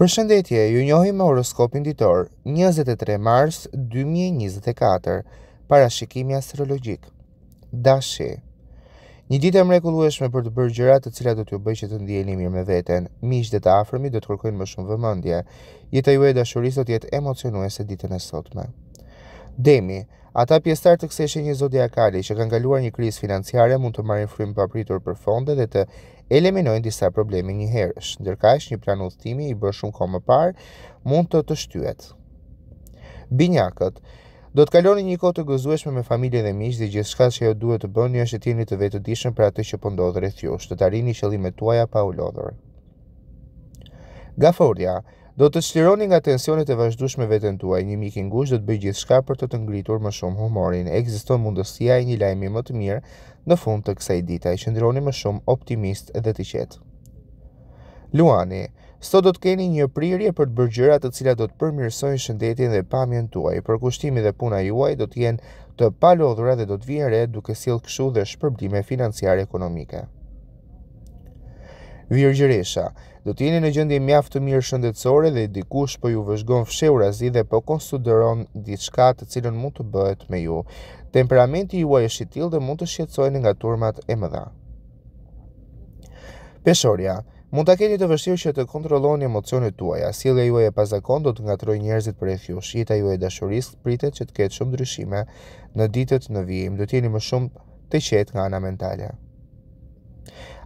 Për shëndetje, ju njohi me horoskopin ditor, 23 mars 2024, shikimi astrologik. Dashi Një ditë e mrekullueshme për të bërë gjërat të cilat do t'ju bëjë që të ndiheni mirë me veten. Miqtë dhe të afërmit do të kërkojnë më shumë vëmendje. Jeta juaj dashurisë do të jetë emocionuese ditën e sotme. Demi, ata pjesëtar të kësaj shenje zodiakale që kanë kaluar një krizë financiare mund të marrin frymë papritur për fonde dhe të eliminojnë disa probleme një herësh. Ndërkaq, një plan udhëtimi i bërë shumë kohë më parë mund të të shtyhet. Binjakët, Do të kaloni një kohë të gëzueshme me familjen dhe miqtë dhe gjithçka që ju duhet të bëni është të jeni të vetëdijshëm për atë që po ndodh rreth jush, të arrini qëllimet tuaja pa u lodhur. Gaforia, do të shtironi nga tensionet e vazhdueshme veten tuaj. Një mik i ngushtë do të gjithë gjithçka për të të ngritur më shumë humorin. Ekziston mundësia e një lajmi më të mirë në fund të kësaj dite. Qëndroni më shumë optimist dhe të qetë. Luani, sot do të keni një prirje për të bërë gjëra të cilat do të përmirësojnë shëndetin dhe pamjen tuaj. kushtimi dhe puna juaj do të jenë të palodhura dhe do të vijnë re duke sjellë këshu dhe shpërblime financiare ekonomike. Virgjëresha, do të jeni në gjendje mjaft të mirë shëndetësore dhe dikush po ju vëzhgon fshehurazi dhe po konsideron diçka të cilën mund të bëhet me ju. Temperamenti juaj është i tillë dhe mund të shqetësoheni nga turmat e mëdha. Peshorja, Mund ta keni të vështirë që të kontrolloni emocionet tuaja. Sjellja juaj e pazakon do të ngatrojë njerëzit për rreth Shita juaj e dashurisë pritet që të ketë shumë ndryshime në ditët në vijim. Do të jeni më shumë të qetë nga ana mentale.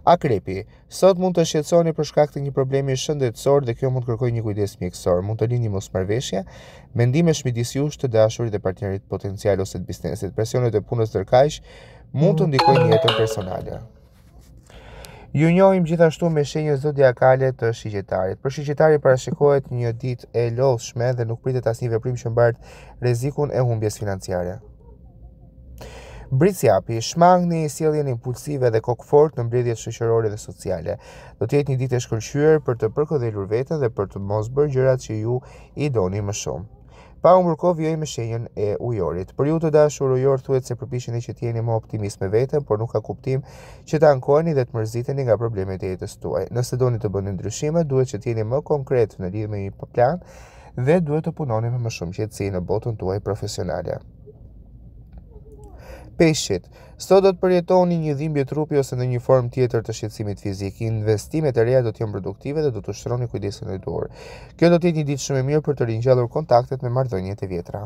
Akrepi, sot mund të shqetësoni për shkak të një problemi shëndetësor dhe kjo mund të kërkojë një kujdes mjekësor. Mund të lini mosmarrveshje, mendime jush të dashurit dhe partnerit potencial ose të biznesit. Presionet e punës dërkajsh mund të ndikojnë jetën personale. Ju njohim gjithashtu me shenjën zodiakale të shigjetarit. Për shigjetarit parashikohet një dit e lodhshme dhe nuk pritet asnjë veprim që mbart rrezikun e humbjes financiare. Brici api, shmangni, sieljen impulsive dhe kokfort në mbledhjet shëqërore dhe sociale. Do tjetë një ditë e shkëllqyër për të përko vete dhe për të mos bërë gjërat që ju i doni më shumë. Pa u mërko, vjoj me shenjën e ujorit. Për ju të dashur ujor, thuet se përpishin e që tjeni më optimist me vetën, por nuk ka kuptim që të ankojni dhe të mërziteni nga problemet e jetës tuaj. Nëse doni të bëni ndryshime, duhet që tjeni më konkret në lidhme një plan dhe duhet të punoni me më shumë qëtësi në botën tuaj profesionale. Peshit. Sot do të përjetoni një dhimbje trupi ose në një formë tjetër të shqetësimit fizik. Investimet e reja do të jenë produktive dhe do të ushtroni kujdesin e duhur. Kjo do të jetë një ditë shumë e mirë për të ringjallur kontaktet me marrëdhëniet e vjetra.